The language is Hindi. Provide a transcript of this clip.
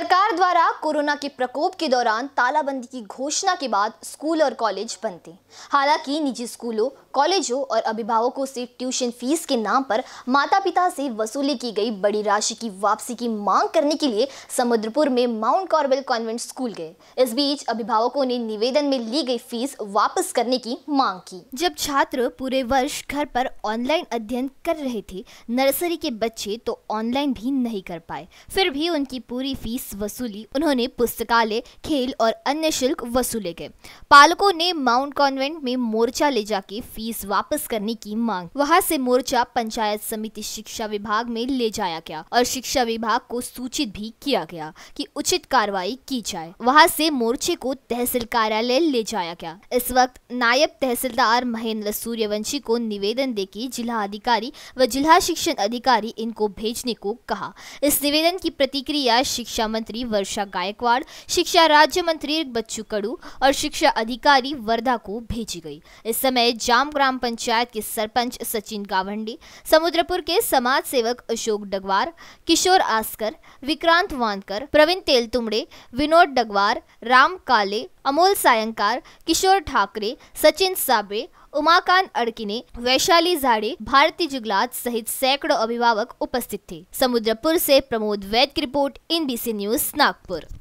सरकार द्वारा कोरोना के प्रकोप के दौरान तालाबंदी की घोषणा के बाद स्कूल और कॉलेज बंद थे हालांकि निजी स्कूलों कॉलेजों और अभिभावकों से ट्यूशन फीस के नाम पर माता पिता से वसूली की गई बड़ी राशि की वापसी की मांग करने के लिए समुद्रपुर में माउंट कॉर्बेल कॉन्वेंट स्कूल गए इस बीच अभिभावकों ने निवेदन में ली गई फीस वापस करने की मांग की जब छात्र पूरे वर्ष घर पर ऑनलाइन अध्ययन कर रहे थे नर्सरी के बच्चे तो ऑनलाइन भी नहीं कर पाए फिर भी उनकी पूरी फीस फीस वसूली उन्होंने पुस्तकालय खेल और अन्य शुल्क वसूले गए पालकों ने माउंट कॉन्वेंट में मोर्चा ले जाके फीस वापस करने की मांग वहां से मोर्चा पंचायत समिति शिक्षा विभाग में ले जाया गया और शिक्षा विभाग को सूचित भी किया गया कि उचित कार्रवाई की जाए वहां से मोर्चे को तहसील कार्यालय ले जाया गया इस वक्त नायब तहसीलदार महेंद्र सूर्यवंशी को निवेदन देके जिला अधिकारी व जिला शिक्षण अधिकारी इनको भेजने को कहा इस निवेदन की प्रतिक्रिया शिक्षा शिक्षा मंत्री वर्षा गायकवाड़ शिक्षा राज्य मंत्री बच्चू कड़ू और शिक्षा अधिकारी वर्धा को भेजी गई इस समय जाम ग्राम पंचायत के सरपंच सचिन गावंडी समुद्रपुर के समाज सेवक अशोक डगवार किशोर आस्कर विक्रांत वानकर प्रवीण तेलतुमड़े विनोद डगवार राम काले अमोल सायंकार किशोर ठाकरे सचिन साबे उमाकांत अड़किने वैशाली झाड़े भारती जुगलात सहित सैकड़ों अभिभावक उपस्थित थे समुद्रपुर से प्रमोद वैद की रिपोर्ट एनबीसी न्यूज नागपुर